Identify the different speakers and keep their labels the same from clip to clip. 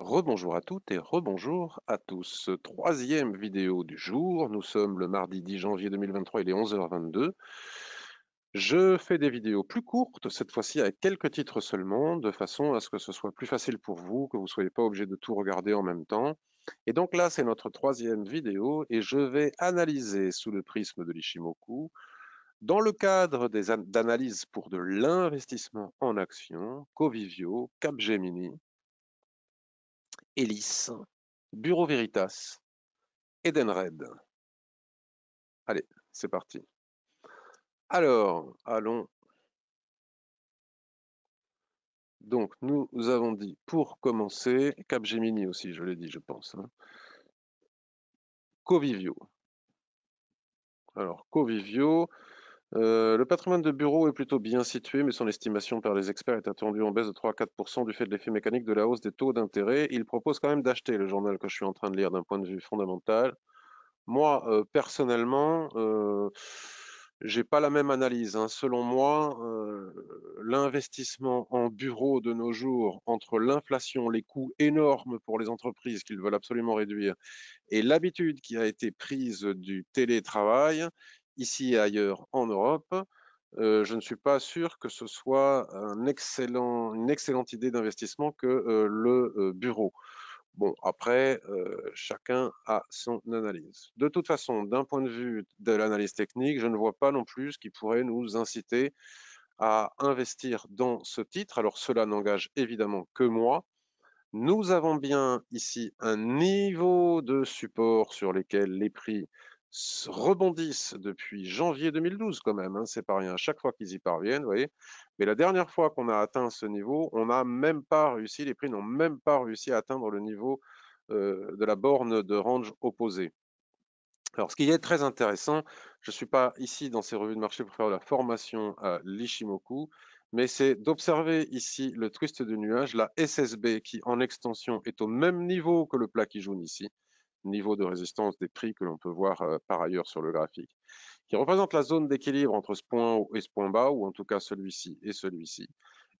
Speaker 1: Rebonjour à toutes et rebonjour à tous. Troisième vidéo du jour, nous sommes le mardi 10 janvier 2023, il est 11h22. Je fais des vidéos plus courtes, cette fois-ci avec quelques titres seulement, de façon à ce que ce soit plus facile pour vous, que vous ne soyez pas obligé de tout regarder en même temps. Et donc là, c'est notre troisième vidéo et je vais analyser sous le prisme de l'Ishimoku, dans le cadre d'analyses pour de l'investissement en action, Covivio, Capgemini, Hélice, Bureau Veritas, Edenred. Allez, c'est parti. Alors, allons. Donc, nous, avons dit, pour commencer, Capgemini aussi, je l'ai dit, je pense. Hein. Covivio. Alors, Covivio, euh, le patrimoine de bureau est plutôt bien situé, mais son estimation par les experts est attendue en baisse de 3 4 du fait de l'effet mécanique de la hausse des taux d'intérêt. Il propose quand même d'acheter le journal que je suis en train de lire d'un point de vue fondamental. Moi, euh, personnellement, euh, j'ai pas la même analyse. Hein. Selon moi, l'investissement en bureau de nos jours, entre l'inflation, les coûts énormes pour les entreprises qu'ils veulent absolument réduire, et l'habitude qui a été prise du télétravail, ici et ailleurs en Europe, je ne suis pas sûr que ce soit un excellent, une excellente idée d'investissement que le bureau. Bon, après, chacun a son analyse. De toute façon, d'un point de vue de l'analyse technique, je ne vois pas non plus ce qui pourrait nous inciter à investir dans ce titre. Alors, cela n'engage évidemment que moi. Nous avons bien ici un niveau de support sur lequel les prix rebondissent depuis janvier 2012 quand même, hein, c'est pas rien, à chaque fois qu'ils y parviennent, vous voyez. Mais la dernière fois qu'on a atteint ce niveau, on n'a même pas réussi, les prix n'ont même pas réussi à atteindre le niveau euh, de la borne de range opposée. Alors, ce qui est très intéressant, je ne suis pas ici dans ces revues de marché pour faire la formation à l'Ishimoku, mais c'est d'observer ici le twist du nuage, la SSB qui en extension est au même niveau que le plat qui jaune ici niveau de résistance des prix que l'on peut voir euh, par ailleurs sur le graphique, qui représente la zone d'équilibre entre ce point haut et ce point bas, ou en tout cas celui-ci et celui-ci.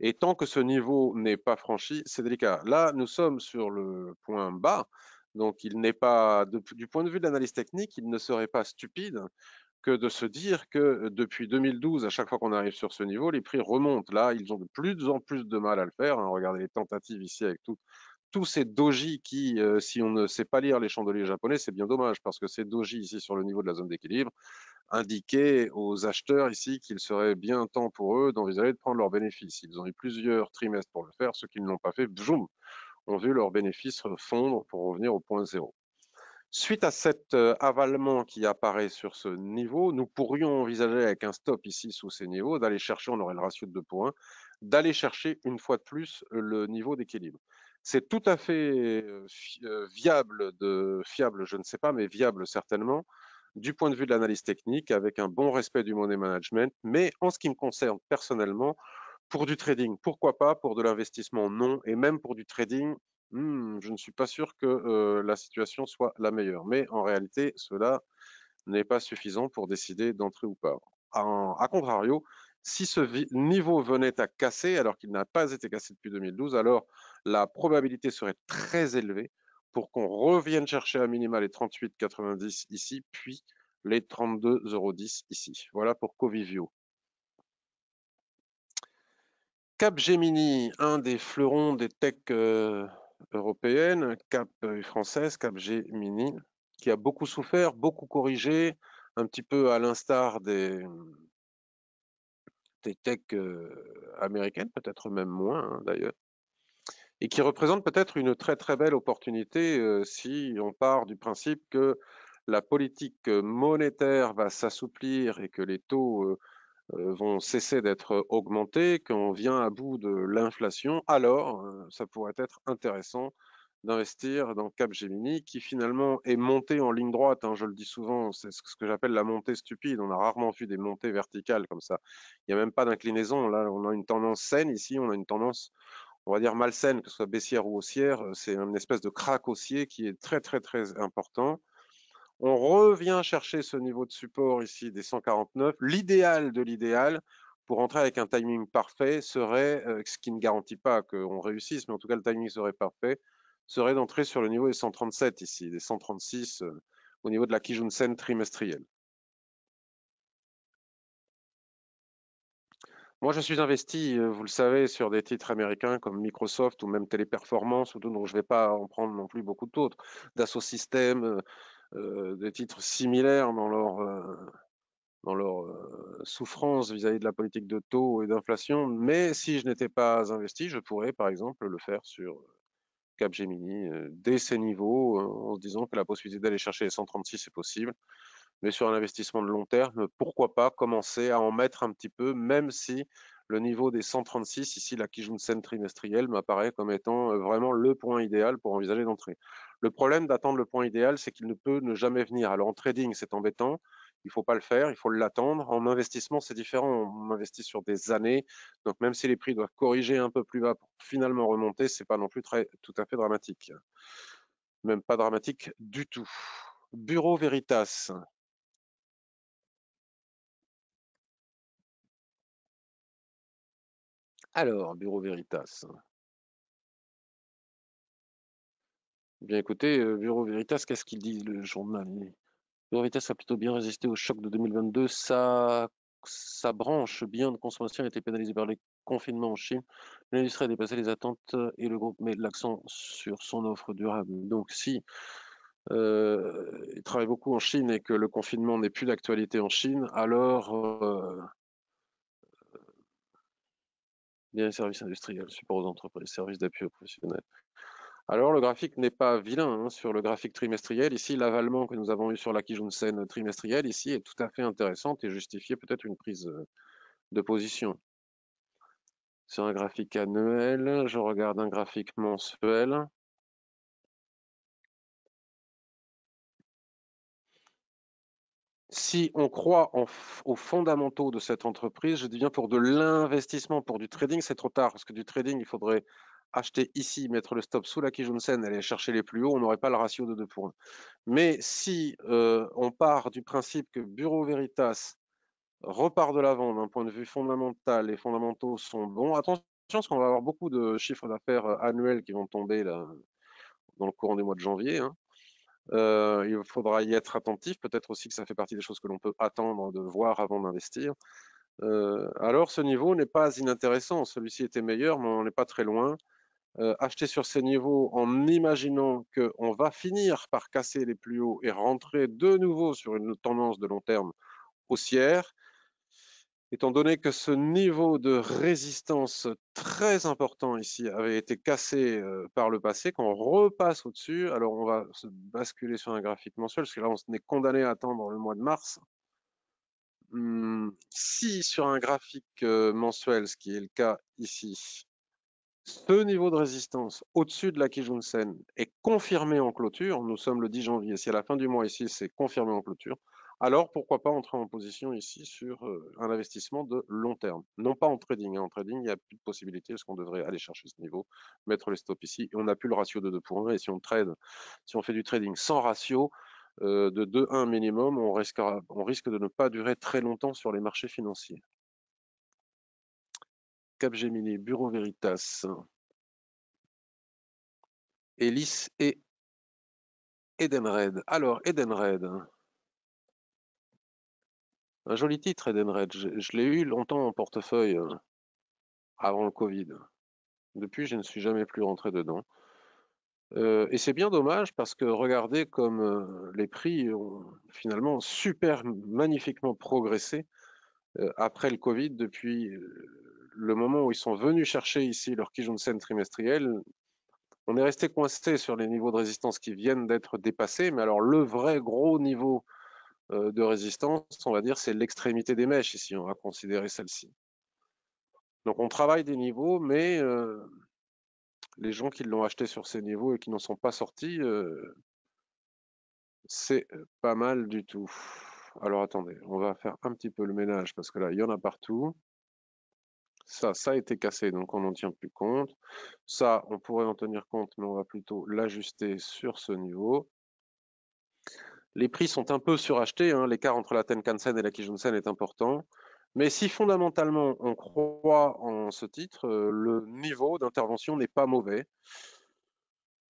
Speaker 1: Et tant que ce niveau n'est pas franchi, c'est délicat. Là, nous sommes sur le point bas, donc il n'est pas, du point de vue de l'analyse technique, il ne serait pas stupide que de se dire que euh, depuis 2012, à chaque fois qu'on arrive sur ce niveau, les prix remontent. Là, ils ont de plus en plus de mal à le faire. Hein. Regardez les tentatives ici avec toutes tous ces doji qui, euh, si on ne sait pas lire les chandeliers japonais, c'est bien dommage parce que ces doji ici sur le niveau de la zone d'équilibre indiquaient aux acheteurs ici qu'il serait bien temps pour eux d'envisager de prendre leurs bénéfices. Ils ont eu plusieurs trimestres pour le faire, ceux qui ne l'ont pas fait, boum, ont vu leurs bénéfices fondre pour revenir au point zéro. Suite à cet euh, avalement qui apparaît sur ce niveau, nous pourrions envisager avec un stop ici sous ces niveaux d'aller chercher, on aurait le ratio de 2 points, d'aller chercher une fois de plus le niveau d'équilibre. C'est tout à fait viable, fiable, je ne sais pas, mais viable certainement, du point de vue de l'analyse technique, avec un bon respect du money management. Mais en ce qui me concerne personnellement, pour du trading, pourquoi pas Pour de l'investissement, non. Et même pour du trading, hmm, je ne suis pas sûr que la situation soit la meilleure. Mais en réalité, cela n'est pas suffisant pour décider d'entrer ou pas. A contrario, si ce niveau venait à casser, alors qu'il n'a pas été cassé depuis 2012, alors la probabilité serait très élevée pour qu'on revienne chercher à minima les 38,90 ici, puis les 32,10 ici. Voilà pour Covivio. Capgemini, un des fleurons des tech euh, européennes, Cap française, euh, française, Capgemini, qui a beaucoup souffert, beaucoup corrigé, un petit peu à l'instar des, des techs euh, américaines, peut-être même moins hein, d'ailleurs et qui représente peut-être une très très belle opportunité euh, si on part du principe que la politique monétaire va s'assouplir et que les taux euh, euh, vont cesser d'être augmentés, qu'on vient à bout de l'inflation, alors ça pourrait être intéressant d'investir dans Capgemini qui finalement est monté en ligne droite, hein, je le dis souvent, c'est ce que j'appelle la montée stupide, on a rarement vu des montées verticales comme ça, il n'y a même pas d'inclinaison, là on a une tendance saine ici, on a une tendance on va dire malsaine, que ce soit baissière ou haussière, euh, c'est une espèce de crack haussier qui est très très très important. On revient chercher ce niveau de support ici des 149. L'idéal de l'idéal pour entrer avec un timing parfait serait, euh, ce qui ne garantit pas qu'on réussisse, mais en tout cas le timing serait parfait, serait d'entrer sur le niveau des 137 ici, des 136 euh, au niveau de la Kijunsen trimestrielle. Moi, je suis investi, euh, vous le savez, sur des titres américains comme Microsoft ou même Téléperformance, ou je ne vais pas en prendre non plus beaucoup d'autres. Dassault Systèmes, euh, euh, des titres similaires dans leur, dans leur souffrance vis-à-vis -vis de la politique de taux et d'inflation. Mais si je n'étais pas investi, je pourrais, par exemple, le faire sur Capgemini dès ces niveaux, en se disant que la possibilité d'aller chercher les 136 est possible mais sur un investissement de long terme, pourquoi pas commencer à en mettre un petit peu, même si le niveau des 136, ici la Kijunsen trimestrielle, m'apparaît comme étant euh, vraiment le point idéal pour envisager d'entrer. Le problème d'attendre le point idéal, c'est qu'il ne peut ne jamais venir. Alors en trading, c'est embêtant, il ne faut pas le faire, il faut l'attendre. En investissement, c'est différent, on investit sur des années, donc même si les prix doivent corriger un peu plus bas pour finalement remonter, c'est pas non plus tout à fait dramatique. Même pas dramatique du tout. Bureau Veritas, Alors, Bureau Veritas. Eh bien écoutez, euh, Bureau Veritas, qu'est-ce qu'il dit le journal Bureau Veritas a plutôt bien résisté au choc de 2022. Sa, sa branche bien de consommation a été pénalisée par les confinements en Chine. L'industrie a dépassé les attentes euh, et le groupe met l'accent sur son offre durable. Donc si euh, il travaille beaucoup en Chine et que le confinement n'est plus d'actualité en Chine, alors Bien les services industriels, support aux entreprises, services d'appui aux professionnels. Alors le graphique n'est pas vilain hein, sur le graphique trimestriel. Ici, l'avalement que nous avons eu sur la Kijunsen trimestrielle, ici, est tout à fait intéressant et justifiait peut-être une prise euh, de position. Sur un graphique annuel, je regarde un graphique mensuel. si on croit aux fondamentaux de cette entreprise, je dis bien pour de l'investissement, pour du trading, c'est trop tard, parce que du trading, il faudrait acheter ici, mettre le stop sous la Kijunsen, aller chercher les plus hauts, on n'aurait pas le ratio de 2 pour 1. Mais si euh, on part du principe que Bureau Veritas repart de l'avant d'un point de vue fondamental, les fondamentaux sont bons, attention parce qu'on va avoir beaucoup de chiffres d'affaires euh, annuels qui vont tomber dans le courant des mois de janvier. Hein. Euh, il faudra y être attentif, peut-être aussi que ça fait partie des choses que l'on peut attendre de voir avant d'investir. Euh, alors ce niveau n'est pas inintéressant, celui-ci était meilleur, mais on n'est pas très loin. Euh, acheter sur ces niveaux en imaginant qu'on va finir par casser les plus hauts et rentrer de nouveau sur une tendance de long terme haussière, étant donné que ce niveau de résistance très important ici avait été cassé euh, par le passé, qu'on repasse au-dessus, alors on va se basculer sur un graphique mensuel, parce que là on est condamné à attendre le mois de mars. Hmm, si sur un graphique euh, mensuel, ce qui est le cas ici, ce niveau de résistance au-dessus de la Kijunsen est confirmé en clôture, nous sommes le 10 janvier, si à la fin du mois ici c'est confirmé en clôture, alors pourquoi pas entrer en position ici sur un investissement de long terme. Non pas en trading. Hein. En trading, il n'y a plus de possibilité parce qu'on devrait aller chercher ce niveau, mettre les stops ici. on n'a plus le ratio de 2 pour 1. Et si on trade, si on fait du trading sans ratio, de 2-1 minimum, on, on risque de ne pas durer très longtemps sur les marchés financiers. Capgemini, Bureau Veritas, Elis et Edenred. Alors, Edenred, hein. Un joli titre, Eden Red. Je, l'ai eu longtemps en portefeuille euh, avant le Covid. Depuis, je ne suis jamais plus rentré dedans. Euh, et c'est bien dommage parce que regardez comme euh, les prix ont finalement super magnifiquement progressé après le Covid depuis le moment où ils sont venus chercher ici leur Sen trimestriel. On est resté coincé sur les niveaux de résistance qui viennent d'être dépassés, mais alors le vrai gros niveau euh, de résistance, on va dire, c'est l'extrémité des mèches ici, on va considérer celle-ci. Donc on travaille des niveaux, mais euh, les gens qui l'ont acheté sur ces niveaux et qui n'en sont pas sortis, euh, c'est pas mal du tout. Alors attendez, on va faire un petit peu le ménage parce que là, il y en a partout. Ça, ça a été cassé, donc on n'en tient plus compte. Ça, on pourrait en tenir compte, mais on va plutôt l'ajuster sur ce niveau. Les prix sont un peu surachetés, hein. l'écart entre la Tenkan-sen et la Kijun-sen est important. Mais si fondamentalement on croit en ce titre, euh, le niveau d'intervention n'est pas mauvais.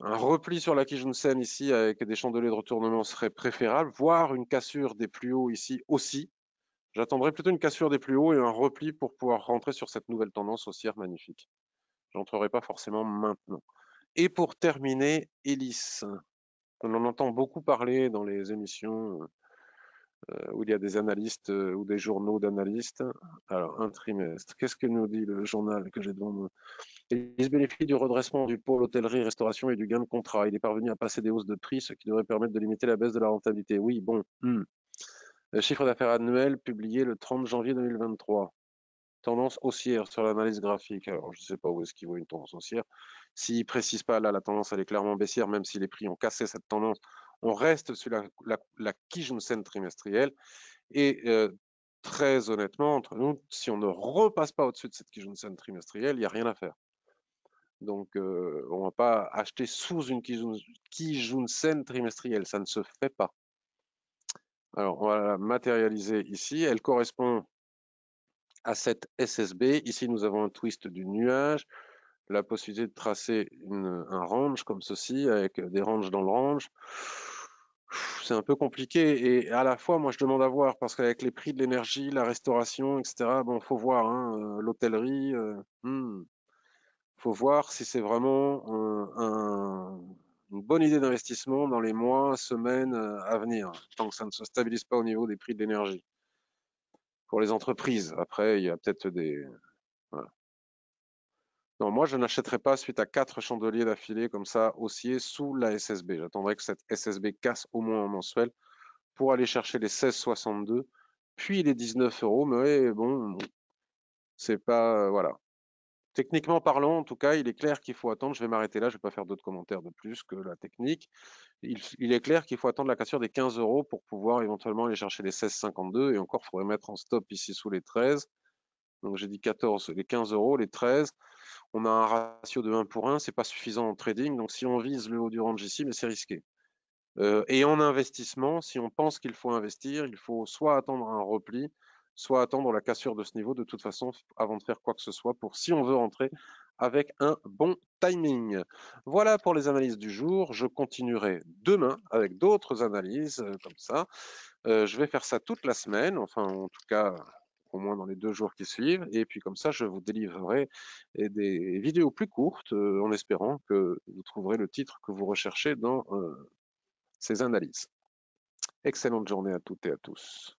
Speaker 1: Un repli sur la Kijun-sen ici avec des chandeliers de retournement serait préférable, voire une cassure des plus hauts ici aussi. J'attendrai plutôt une cassure des plus hauts et un repli pour pouvoir rentrer sur cette nouvelle tendance haussière magnifique. n'entrerai pas forcément maintenant. Et pour terminer, Hélice. On en entend beaucoup parler dans les émissions euh, euh, où il y a des analystes euh, ou des journaux d'analystes. Alors, un trimestre. Qu'est-ce que nous dit le journal que j'ai devant moi se bénéficie du redressement du pôle hôtellerie, restauration et du gain de contrat. Il est parvenu à passer des hausses de prix, ce qui devrait permettre de limiter la baisse de la rentabilité. Oui, bon. Le hmm. chiffre d'affaires annuel publié le 30 janvier 2023. Tendance haussière sur l'analyse graphique. Alors, je ne sais pas où est-ce qu'il voit une tendance haussière. S'il ne précise pas, là, la tendance, elle est clairement baissière, même si les prix ont cassé cette tendance. On reste sur la, la, Sen Kijunsen trimestrielle. Et euh, très honnêtement, entre nous, si on ne repasse pas au-dessus de cette Kijunsen trimestrielle, il n'y a rien à faire. Donc, euh, on ne va pas acheter sous une Kijunsen trimestrielle. Ça ne se fait pas. Alors, on va la matérialiser ici. Elle correspond à cette SSB. Ici, nous avons un twist du nuage la possibilité de tracer un range comme ceci, avec des ranges dans le range, c'est un peu compliqué. Et à la fois, moi, je demande à voir, parce qu'avec les prix de l'énergie, la restauration, etc., bon, faut voir, hein, euh, l'hôtellerie, euh, hmm. faut voir si c'est vraiment une bonne idée d'investissement dans les mois, semaines euh, à venir, tant que ça ne se stabilise pas au niveau des prix de l'énergie. Pour les entreprises, après, il y a peut-être des moi, je n'achèterai pas suite à quatre chandeliers d'affilée comme ça haussiers sous la SSB. J'attendrai que cette SSB casse au moins en mensuel pour aller chercher les 16,62 puis les 19 euros. Mais bon, c'est pas. Euh, voilà. Techniquement parlant, en tout cas, il est clair qu'il faut attendre. Je vais m'arrêter là, je ne vais pas faire d'autres commentaires de plus que la technique. Il, il est clair qu'il faut attendre la cassure des 15 euros pour pouvoir éventuellement aller chercher les 16,52 et encore, il faudrait mettre en stop ici sous les 13. Donc j'ai dit 14, les 15 euros, les 13. On a un ratio de 1 pour 1, c'est pas suffisant en trading. Donc si on vise le haut du range ici, mais c'est risqué. Euh, et en investissement, si on pense qu'il faut investir, il faut soit attendre un repli, soit attendre la cassure de ce niveau de toute façon avant de faire quoi que ce soit pour si on veut rentrer avec un bon timing. Voilà pour les analyses du jour. Je continuerai demain avec d'autres analyses euh, comme ça. Euh, je vais faire ça toute la semaine, enfin en tout cas au moins dans les deux jours qui suivent. Et puis comme ça, je vous délivrerai eh, des vidéos plus courtes euh, en espérant que vous trouverez le titre que vous recherchez dans euh, ces analyses. Excellente journée à toutes et à tous.